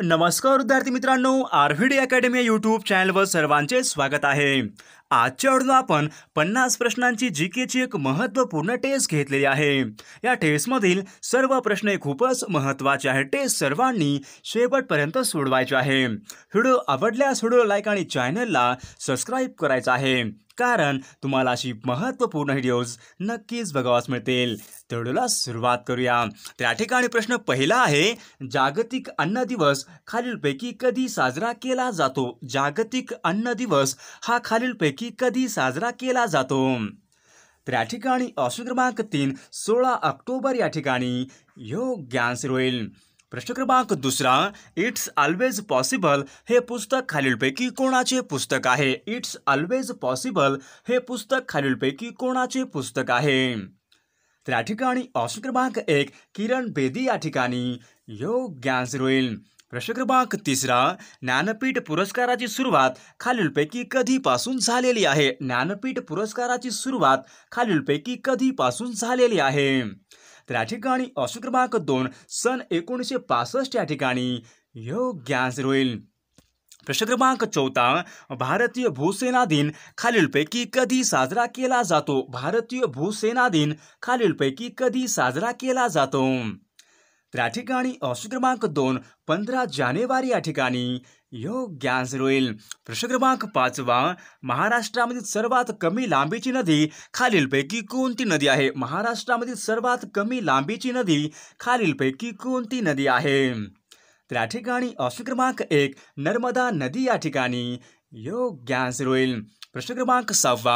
नमस्कार विद्यार्थी मित्रांनो आर व्ही अकॅडमी यूट्यूब चॅनलवर सर्वांचे स्वागत आहे आजच्या ऑडिओ आपण पन्नास प्रश्नांची जी केची एक महत्त्वपूर्ण टेस्ट घेतलेली आहे या टेस्टमधील सर्व प्रश्न हे खूपच महत्त्वाचे आहेत टेस्ट सर्वांनी शेवटपर्यंत सोडवायचे आहे व्हिडिओ आवडल्यास व्हिडिओ लाईक आणि चॅनलला सबस्क्राईब करायचा आहे कारण तुम्हाला अशी महत्त्वपूर्ण व्हिडिओज नक्कीच बघावास मिळतील तेवढ्याला सुरुवात करूया त्या ठिकाणी प्रश्न पहिला आहे जागतिक अन्न दिवस खालीलपैकी कधी साजरा केला जातो जागतिक अन्न दिवस हा खालीलपैकी कधी साजरा केला जातो त्या ठिकाणी ऑप्शन क्रमांक तीन सोळा ऑक्टोबर या ठिकाणी आन्सर होईल प्रश्न क्रमांक दुसरा इट्स ऑलवेज पॉसिबल हे पुस्तक खालीलपैकी कोणाचे पुस्तक आहे इट्स ऑलवेज पॉसिबल हे पुस्तक खालीलपैकी कोणाचे पुस्तक आहे तर या ठिकाणी ऑप्शन क्रमांक एक किरण बेदी या ठिकाणी आन्सर होईल प्रश्न क्रमांक तिसरा ज्ञानपीठ पुरस्काराची सुरुवात खालीलपैकी कधीपासून झालेली आहे ज्ञानपीठ पुरस्काराची सुरुवात खालीलपैकी कधीपासून झालेली आहे त्या ठिकाणी अशु क्रमांक दोन सन एकोणीसशे पासष्ट या ठिकाणी योग्य आन्सर होईल प्रश्न क्रमांक चौथा भारतीय भूसेना दिन खालीलपैकी कधी साजरा केला जातो भारतीय भूसेना दिन खालीलपैकी कधी साजरा केला जातो त्या ठिकाणी ऑप्शन क्रमांक दोन पंधरा जानेवारी या ठिकाणी योग्य गॅस रोईल प्रश्न क्रमांक पाचवा महाराष्ट्रामधील सर्वात कमी लांबीची नदी खालीलपैकी कोणती नदी आहे महाराष्ट्रामधील सर्वात कमी लांबीची नदी खालीलपैकी कोणती नदी आहे त्या ठिकाणी ऑप्शन क्रमांक एक नर्मदा नदी या ठिकाणी योग्य गॅस रोईल प्रश्न क्रमांक सहावा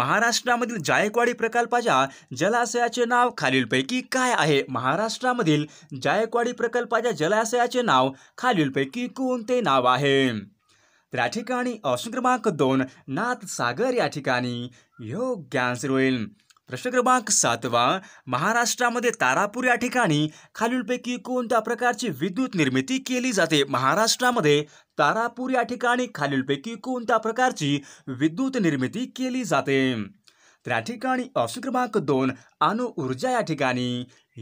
महाराष्ट्रामधील जायकवाडी प्रकल्पाच्या जलाशयाचे नाव खालीलपैकी काय आहे महाराष्ट्रामधील जायकवाडी प्रकल्पाच्या जलाशयाचे नाव खालीलपैकी कोणते नाव आहे तर या ठिकाणी ऑप्शन क्रमांक दोन नाथसागर या ठिकाणी योग्य आन्सर होईल प्रश्न क्रमांक सातवा महाराष्ट्रामध्ये तारापूर या ठिकाणी खालीलपैकी कोणत्या प्रकारची विद्युत निर्मिती केली जाते महाराष्ट्रामध्ये तारापूर या ठिकाणी खालीलपैकी कोणत्या प्रकारची विद्युत निर्मिती केली जाते त्या ठिकाणी ऑप्शन क्रमांक दोन अणु ऊर्जा या ठिकाणी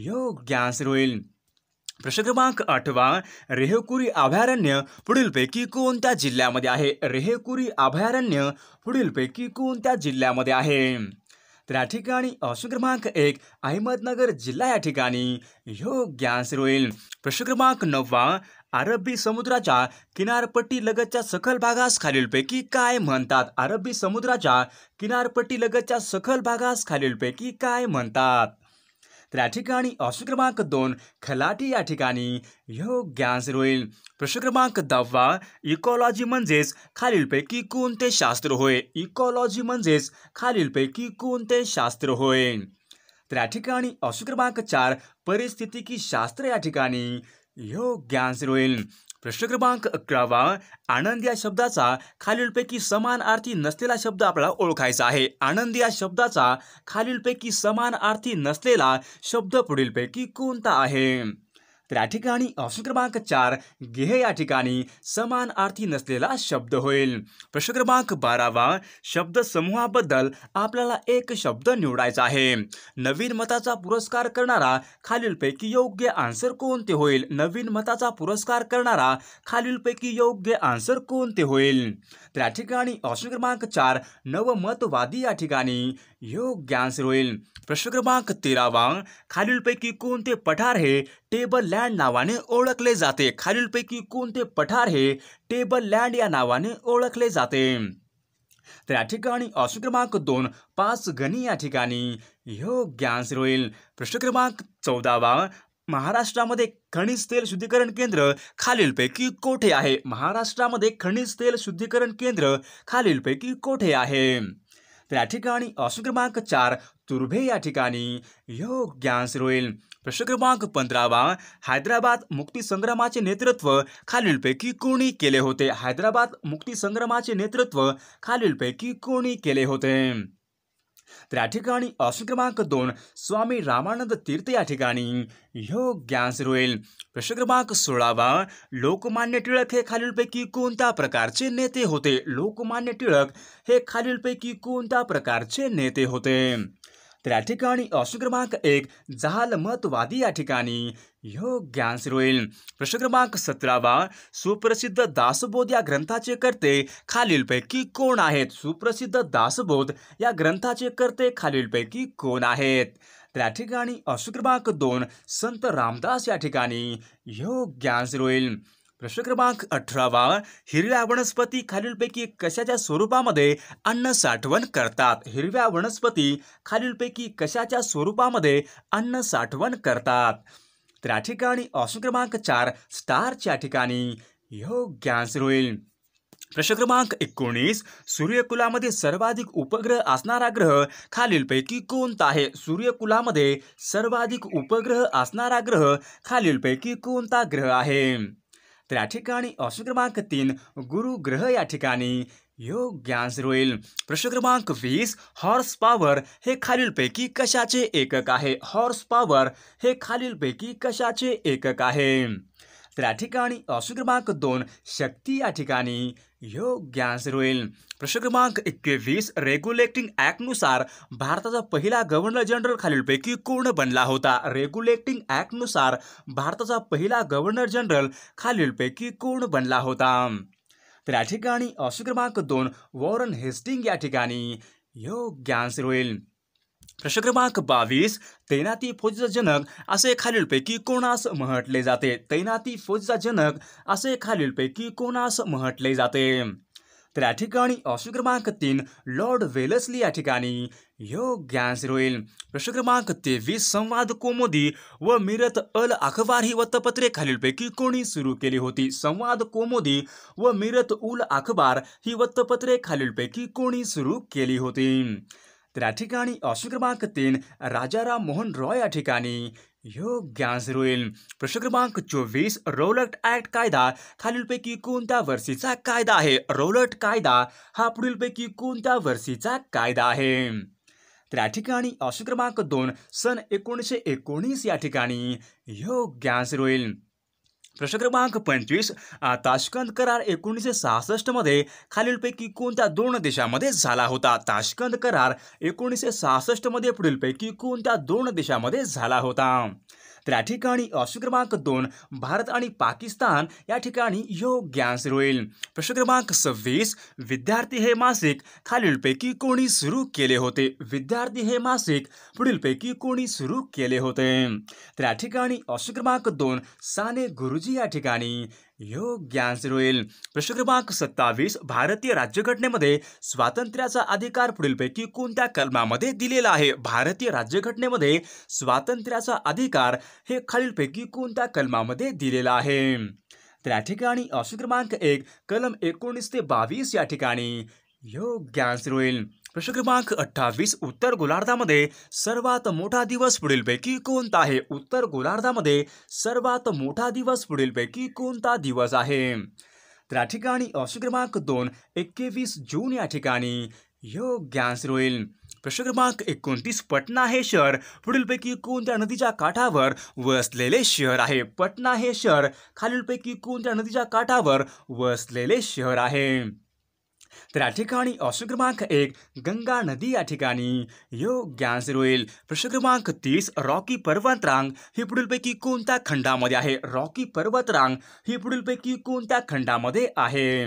योग्य आन्सर होईल प्रश्न क्रमांक आठवा रेहेकुरी अभयारण्य पुढीलपैकी कोणत्या जिल्ह्यामध्ये आहे रेहकुरी अभयारण्य पुढीलपैकी कोणत्या जिल्ह्यामध्ये आहे त्या ठिकाणी ऑप्शन क्रमांक एक अहमदनगर जिल्हा या ठिकाणी योग्य आन्सर होईल प्रश्न क्रमांक नववा अरबी समुद्राच्या किनारपट्टी लगतच्या सखल भागास खालीलपैकी काय म्हणतात अरबी समुद्राच्या किनारपट्टी लगतच्या सखल भागास खालीलपैकी काय म्हणतात त्या ठिकाणी ऑप्शन क्रमांक दोन खलाटी या ठिकाणी योग्य आन्सर होईल प्रश्न क्रमांक दहावा इकॉलॉजी म्हणजेच खालीलपैकी कोणते शास्त्र होय इकॉलॉजी म्हणजेच खालीलपैकी कोणते शास्त्र होय त्या ठिकाणी ऑप्शन क्रमांक चार परिस्थितिकी शास्त्र या ठिकाणी योग्य आन्सर होईल प्रश्न क्रमांक अकरावा आनंद या शब्दाचा खालीलपैकी समान अर्थी नसलेला शब्द आपल्याला ओळखायचा आहे आनंद या शब्दाचा खालीलपैकी समान अर्थी नसलेला शब्द पुढीलपैकी कोणता आहे त्या ठिकाणी ऑप्शन क्रमांक चार गेह या ठिकाणी समान अर्थी नसलेला शब्द होईल प्रश्न क्रमांक बारावा शब्द समूहाबद्दल आपल्याला एक शब्द निवडायचा आहे नवीन मताचा पुरस्कार करणारा खालीलपैकी योग्य आन्सर कोणते होईल नवीन मताचा पुरस्कार करणारा खालीलपैकी योग्य आन्सर कोणते होईल त्या ठिकाणी ऑप्शन क्रमांक चार नवमतवादी या ठिकाणी योग्य आन्सर होईल प्रश्न क्रमांक तेरावा खालीलपैकी कोणते पठार हे टेबल लँड नावाने ओळखले जाते खालीलपैकी कोणते पठार हे टेबल लँड या नावाने ओळखले जाते तर या ठिकाणी ऑप्शन क्रमांक दोन पाच गणी या ठिकाणी योग्य आन्सर होईल प्रश्न क्रमांक चौदावा महाराष्ट्रामध्ये खनिज तेल शुद्धीकरण केंद्र खालीलपैकी कोठे आहे महाराष्ट्रामध्ये खनिज तेल शुद्धीकरण केंद्र खालीलपैकी कोठे आहे त्या ठिकाणी ऑप्शन क्रमांक चार तुर्भे या ठिकाणी आन्सर होईल प्रश्न क्रमांक पंधरावा हैदराबाद संग्रामाचे नेतृत्व खालीलपैकी कोणी केले होते हैदराबाद संग्रामाचे नेतृत्व खालीलपैकी कोणी केले होते तर या ठिकाणी ऑप्शन क्रमांक दोन स्वामी रामानंद तीर्थ या ठिकाणी आन्सर होईल प्रश्न क्रमांक सोळावा लोकमान्य टिळक हे खालीलपैकी कोणत्या प्रकारचे नेते होते लोकमान्य टिळक हे खालीलपैकी कोणत्या प्रकारचे नेते होते त्या ठिकाणी ऑप्शन क्रमांक एक मतवादी या ठिकाणी योग्य आन्सर होईल प्रश्न क्रमांक सतरावा सुप्रसिद्ध दासबोध या ग्रंथाचे कर्ते खालीलपैकी कोण आहेत सुप्रसिद्ध दासबोध या ग्रंथाचे कर्ते खालीलपैकी कोण आहेत त्या ठिकाणी अश्वक्रमांक दोन संत रामदास या ठिकाणी योग्य आन्सर होईल प्रश्न क्रमांक अठरावा हिरव्या वनस्पती खालीलपैकी कशाच्या स्वरूपामध्ये अन्न साठवण करतात हिरव्या वनस्पती खालीलपैकी कशाच्या स्वरूपामध्ये अन्न साठवण करतात तर या ठिकाणी ऑप्शन क्रमांक चार स्टारच्या ठिकाणी योग्य आन्सर होईल प्रश्न क्रमांक एकोणीस सूर्यकुलामध्ये सर्वाधिक उपग्रह असणारा ग्रह खालीलपैकी कोणता आहे सूर्यकुलामध्ये सर्वाधिक उपग्रह असणारा ग्रह खालीलपैकी कोणता ग्रह आहे त्या ठिकाणी ऑप्शन क्रमांक तीन गुरु ग्रह या ठिकाणी योग आन्सर होईल प्रश्न क्रमांक वीस हॉर्स पॉवर हे खालीलपैकी कशाचे एकक आहे हॉर्स पॉवर हे खालीलपैकी कशाचे एकक आहे त्या ठिकाणी ऑप्शन क्रमांक दोन शक्ती या ठिकाणी योग्य आन्सर होईल प्रश्न क्रमांक एकवीस रेग्युलेटिंग ॲक्टनुसार भारताचा पहिला गव्हर्नर जनरल खालीलपैकी कोण बनला होता रेग्युलेटिंग ॲक्टनुसार भारताचा पहिला गव्हर्नर जनरल खालीलपैकी कोण बनला होता तर या ठिकाणी ऑप्शन क्रमांक दोन वॉरन हेस्टिंग या ठिकाणी यो आन्सर होईल प्रश्न क्रमांक बावीस तैनाती फौजचा जनक असे खालीलपैकी कोणास म्हटले जाते तैनाती फौजचा जनक असे खालीलपैकी कोणास म्हटले जाते तर या ठिकाणी ऑप्शन क्रमांक तीन लॉर्ड वेलसली या ठिकाणी योग्य आन्सर होईल प्रश्न क्रमांक तेवीस संवाद कोमोदी व मिरत अल अखबार ही वृत्तपत्रे खालीलपैकी कोणी सुरू केली होती संवाद कोमोदी व मिरत उल अखबार ही वृत्तपत्रे खालीलपैकी कोणी सुरू केली होती त्या ठिकाणी ऑप्शन क्रमांक तीन राजाराम मोहन रॉय या ठिकाणी योग्य आन्सर होईल प्रश्न क्रमांक चोवीस रोलट ऍक्ट कायदा खालीलपैकी कोणत्या वर्षीचा कायदा आहे रोलट कायदा हा पुढीलपैकी कोणत्या वर्षीचा कायदा आहे त्या ठिकाणी ऑप्शन क्रमांक दोन सन एकोणीसशे एकोणीस या ठिकाणी योग्य आन्सर होईल प्रश्न क्रमांक पंचवीस ताशकंद करार एकोणीसशे सहासष्टमध्ये खालीलपैकी कोणत्या दोन देशामध्ये झाला होता ताशकंद करार एकोणीसशे सहासष्टमध्ये पुढीलपैकी कोणत्या दोन देशामध्ये झाला होता त्या ठिकाणी अश्व क्रमांक दोन भारत आणि पाकिस्तान या ठिकाणी योग्य आन्सर होईल प्रश्न क्रमांक सव्वीस विद्यार्थी हे मासिक खालीलपैकी कोणी सुरू केले होते विद्यार्थी हे मासिक पुढीलपैकी कोणी सुरू केले होते त्या ठिकाणी अश्व क्रमांक दोन साने गुरुजी या ठिकाणी योग्य आन्सर होईल प्रश्न क्रमांक सत्तावीस भारतीय राज्यघटनेमध्ये स्वातंत्र्याचा अधिकार पुढीलपैकी कोणत्या कलमामध्ये दिलेला आहे भारतीय राज्यघटनेमध्ये स्वातंत्र्याचा अधिकार हे खालीलपैकी कोणत्या कलमामध्ये दिलेला आहे तर या ठिकाणी ऑप्शन क्रमांक एक कलम एकोणीस ते बावीस या ठिकाणी योग्य आन्सर होईल प्रश्न क्रमांक अठ्ठावीस उत्तर गोलार्धामध्ये सर्वात मोठा दिवस पुढीलपैकी कोणता आहे उत्तर गोलार्धामध्ये सर्वात मोठा दिवस पुढीलपैकी कोणता दिवस आहे तर या ठिकाणी ऑप्शन क्रमांक दोन एकवीस जून या ठिकाणी योग्य आन्सर होईल प्रश्न क्रमांक एकोणतीस पटना हे शहर पुढीलपैकी कोणत्या नदीच्या काठावर वसलेले शहर आहे पटना हे शहर खालीलपैकी कोणत्या नदीच्या काठावर वसलेले शहर आहे तर या ठिकाणी ऑप्शन क्रमांक एक गंगा नदी या ठिकाणी योग आन्सर रोईल प्रश्न क्रमांक तीस रॉकी पर्वतरांग ही पुढीलपैकी कोणत्या खंडामध्ये आहे रॉकी पर्वतरांग ही पुढीलपैकी कोणत्या खंडामध्ये आहे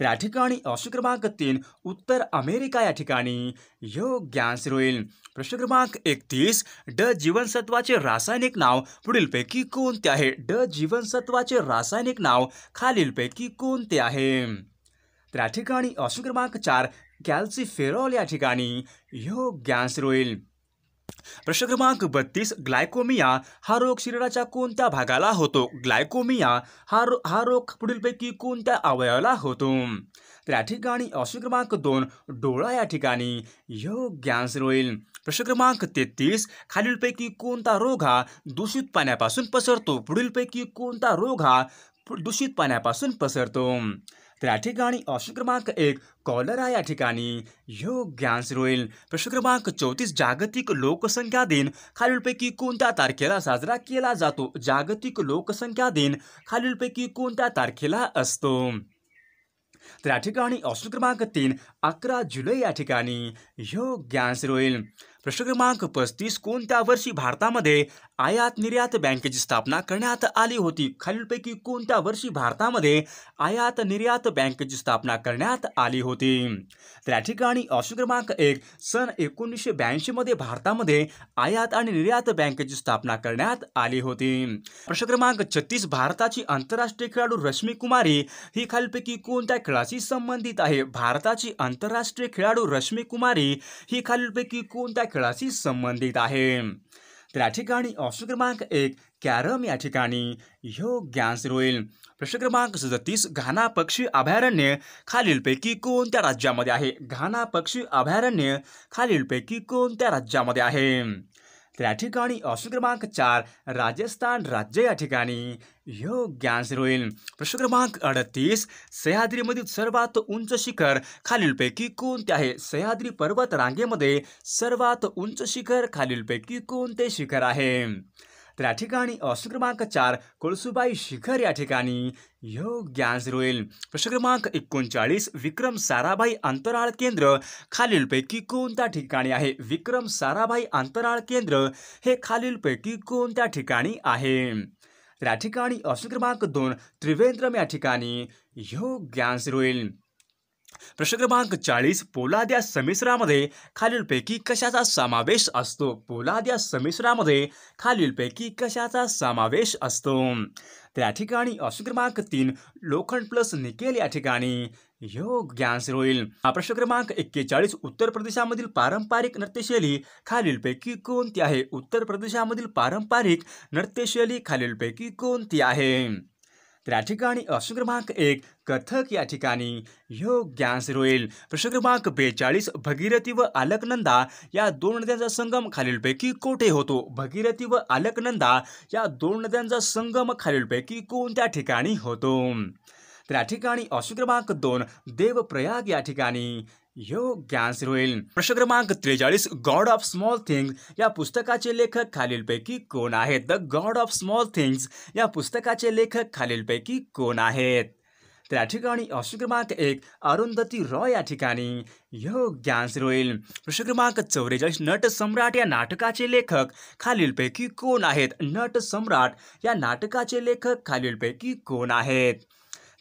तर या ठिकाणी ऑप्शन क्रमांक तीन उत्तर अमेरिका या ठिकाणी योग आन्सर रोईल प्रश्न क्रमांक एकतीस ड जीवनसत्वाचे रासायनिक नाव पुढीलपैकी कोणते आहे ड जीवनसत्वाचे रासायनिक नाव खालीलपैकी कोणते आहे त्या ठिकाणी असून क्रमांक चार फेरॉल या ठिकाणी ह्यो गॅस रोईल प्रश्न क्रमांक बत्तीस ग्लायकोमिया हा रोग शरीराच्या कोणत्या भागाला होतो ग्लायकोमिया हा रो हा रोग पुढीलपैकी कोणत्या अवयवाला होतो त्या ठिकाणी अशी क्रमांक दोन डोळा या ठिकाणी ह्यो गॅस रोईल प्रश्न क्रमांक तेहतीस खालीलपैकी कोणता रोग हा दूषित पाण्यापासून पसरतो पुढीलपैकी कोणता रोग हा दूषित पाण्यापासून पसरतो त्या ठिकाणी ऑप्शन क्रमांक एक कॉलरा या ठिकाणी योग्य आन्सर होईल प्रश्न क्रमांक चौतीस जागतिक लोकसंख्या दिन खालीलपैकी कोणत्या तारखेला साजरा केला जातो जागतिक लोकसंख्या दिन खालीलपैकी कोणत्या तारखेला असतो त्या ठिकाणी ऑप्शन क्रमांक तीन अकरा जुलै या ठिकाणी योग्य आन्सर होईल प्रश्न क्रमांक पस्तीस कोणत्या वर्षी भारतामध्ये आयात निर्यात बँकेची स्थापना करण्यात आली होती खालीलपैकी कोणत्या वर्षी भारतामध्ये आयात निर्यात बँकेची स्थापना करण्यात आली होती तर ठिकाणी ऑप्शन क्रमांक एक सन एकोणीसशे ब्याऐंशीमध्ये भारतामध्ये आयात आणि निर्यात बँकेची स्थापना करण्यात आली होती प्रश्न क्रमांक छत्तीस भारताची आंतरराष्ट्रीय खेळाडू रश्मी कुमारी ही खालीलपैकी कोणत्या खेळाशी संबंधित आहे भारताची आंतरराष्ट्रीय खेळाडू रश्मी कुमारी ही खालीलपैकी कोणत्या खेळाशी संबंधित आहे तर या ठिकाणी ऑप्शन क्रमांक एक कॅरम या ठिकाणी योग्य आन्सर होईल प्रश्न क्रमांक सदतीस घाना पक्षी अभयारण्य खालीलपैकी कोणत्या राज्यामध्ये आहे घाना पक्षी अभयारण्य खालीलपैकी कोणत्या राज्यामध्ये आहे त्या ठिकाणी ऑप्शन क्रमांक चार राजस्थान राज्य या ठिकाणी योग्य आन्सर होईल प्रश्न क्रमांक अडतीस सह्याद्रीमधील सर्वात उंच शिखर खालीलपैकी कोणते आहे सह्याद्री पर्वत रांगेमध्ये सर्वात उंच शिखर खालीलपैकी कोणते शिखर आहे तर या ठिकाणी अश्न क्रमांक चार कोळसुबाई शिखर या ठिकाणी योग आन्सर रोईल प्रश्न क्रमांक एकोणचाळीस विक्रम साराभाई अंतराळ केंद्र खालीलपैकी कोणत्या ठिकाणी आहे विक्रम साराभाई अंतराळ केंद्र हे खालीलपैकी कोणत्या ठिकाणी आहे तर या ठिकाणी ऑप्शन क्रमांक दोन त्रिवेंद्रम या ठिकाणी योग आन्सर रोईल प्रश्न क्रमांक चाळीस पोलाद्या समिश्रामध्ये खालीलपैकी कशाचा समावेश असतो पोलाद्या समिश्रामध्ये खालीलपैकी कशाचा समावेश असतो त्या ठिकाणी ऑप्शन क्रमांक तीन लोखंड प्लस निकेल या ठिकाणी योग आन्सर होईल प्रश्न क्रमांक एक्केचाळीस उत्तर प्रदेशामधील पारंपरिक नृत्यशैली खालीलपैकी कोणती आहे उत्तर प्रदेशामधील पारंपरिक नृत्यशैली खालीलपैकी कोणती आहे त्या ठिकाणी अशोक क्रमांक एक कथक या ठिकाणी गॅस रोईल प्रश्न क्रमांक बेचाळीस भगीरथी व आलकनंदा या दोन नद्यांचा संगम खालीलपैकी कोठे होतो भगीरथी व आलकनंदा या दोन नद्यांचा संगम खालीलपैकी कोणत्या ठिकाणी होतो त्या ठिकाणी अशोक क्रमांक दोन देवप्रयाग या ठिकाणी यो गॅस रोईल प्रश्न क्रमांक त्रेचाळीस गॉड ऑफ स्मॉल थिंग्स या पुस्तकाचे लेखक खालीलपैकी कोण आहेत the God of small things या पुस्तकाचे लेखक खालीलपैकी कोण आहेत त्या ठिकाणी ऑप्शन क्रमांक एक अरुंधती रॉय या ठिकाणी यो गॅस रोईल प्रश्न क्रमांक चौवेचाळीस नट सम्राट या नाटकाचे लेखक खालीलपैकी कोण आहेत नट सम्राट या नाटकाचे लेखक खालीलपैकी कोण आहेत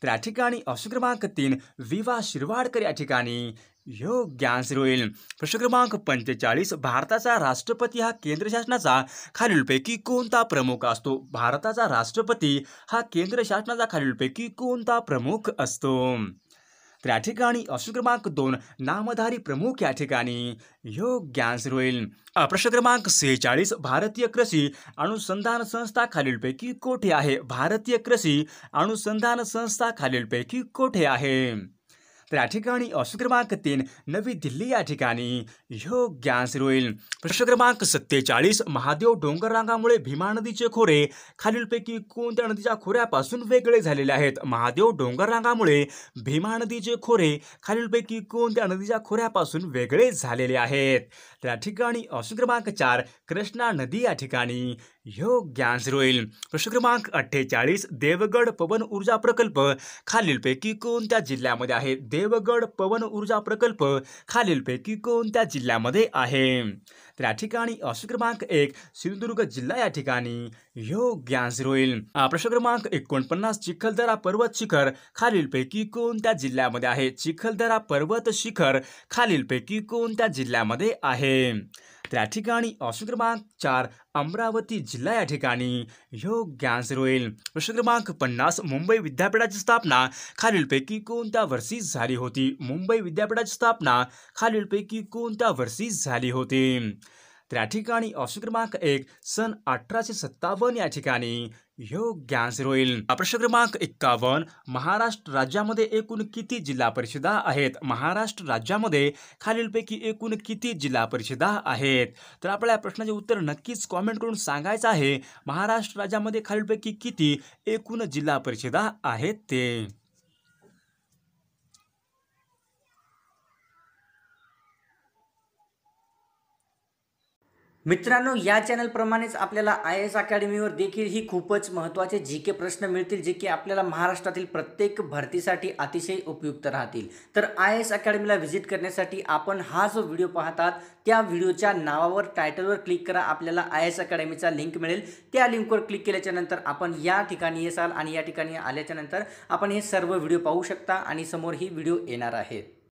त्या ठिकाणी ऑप्शन क्रमांक तीन विवा शिरवाडकर या ठिकाणी योग्य ज्ञान रोईल प्रश्न क्रमांक पंचेचाळीस भारताचा राष्ट्रपती हा केंद्र शासनाचा खालीलपैकी कोणता प्रमुख असतो भारताचा राष्ट्रपती हा केंद्र शासनाचा खालीलपैकी कोणता प्रमुख असतो त्या ठिकाणी ऑप्शन क्रमांक दोन नामधारी प्रमुख या ठिकाणी योग्य ज्ञान रोईल प्रश्न क्रमांक सेहेचाळीस भारतीय कृषी अनुसंधान संस्था खालीलपैकी कोठे आहे भारतीय कृषी अनुसंधान संस्था खालीलपैकी कोठे आहे त्या ठिकाणी असू क्रमांक तीन नवी दिल्ली या ठिकाणी योग्यांसर होईल प्रश्न क्रमांक सत्तेचाळीस महादेव डोंगर रांगामुळे भीमा नदीचे खोरे खालीलपैकी कोणत्या नदीच्या खोऱ्यापासून वेगळे झालेले आहेत महादेव डोंगर रांगामुळे भीमा नदीचे खोरे खालीलपैकी कोणत्या नदीच्या खोऱ्यापासून वेगळे झालेले आहेत त्या ठिकाणी असू क्रमांक चार कृष्णा नदी या ठिकाणी योग्यांसर होईल प्रश्न क्रमांक अठ्ठेचाळीस देवगड पवन ऊर्जा प्रकल्प खालीलपैकी कोणत्या जिल्ह्यामध्ये आहे देवगड पवन ऊर्जा प्रकल्प खालीलपैकी कोणत्या जिल्ह्यामध्ये आहे तर ठिकाणी क्रमांक एक सिंधुदुर्ग जिल्हा या ठिकाणी योग्य आन्सर होईल प्रश्न क्रमांक एकोणपन्नास चिखलदरा पर्वत शिखर खालीलपैकी कोणत्या जिल्ह्यामध्ये आहे चिखलदरा पर्वत शिखर खालीलपैकी कोणत्या जिल्ह्यामध्ये आहे त्या ठिकाणी ऑप्शन क्रमांक चार अमरावती जिल्हा या ठिकाणी योग्य आन्सर होईल प्रश्न क्रमांक पन्नास मुंबई विद्यापीठाची स्थापना खालीलपैकी कोणत्या वर्षी झाली होती मुंबई विद्यापीठाची स्थापना खालीलपैकी कोणत्या वर्षी झाली होती त्या ठिकाणी ऑप्शन क्रमांक एक सन अठराशे सत्तावन्न या ठिकाणी योग्य आन्सर होईल प्रश्न क्रमांक एक्कावन्न महाराष्ट्र राज्यामध्ये एकूण किती जिल्हा परिषदा आहेत महाराष्ट्र राज्यामध्ये खालीलपैकी एकूण किती जिल्हा परिषदा आहेत तर आपल्या या प्रश्नाचे उत्तर नक्कीच कॉमेंट करून सांगायचं आहे महाराष्ट्र राज्यामध्ये खालीलपैकी किती एकूण जिल्हा परिषदा आहेत ते मित्रांनो या चॅनलप्रमाणेच आपल्याला आय एस अकॅडमीवर देखील ही खूपच महत्त्वाचे जी के प्रश्न मिळतील जे की आपल्याला महाराष्ट्रातील प्रत्येक भरतीसाठी अतिशय उपयुक्त राहतील तर आय एस अकॅडमीला व्हिजिट करण्यासाठी आपण हा जो व्हिडिओ पाहतात त्या व्हिडिओच्या नावावर टायटलवर क्लिक करा आपल्याला आय एस अकॅडमीचा लिंक मिळेल त्या लिंकवर क्लिक केल्याच्यानंतर आपण या ठिकाणी येसाल आणि या ठिकाणी आल्याच्यानंतर आपण हे सर्व व्हिडिओ पाहू शकता आणि समोर ही व्हिडिओ येणार आहेत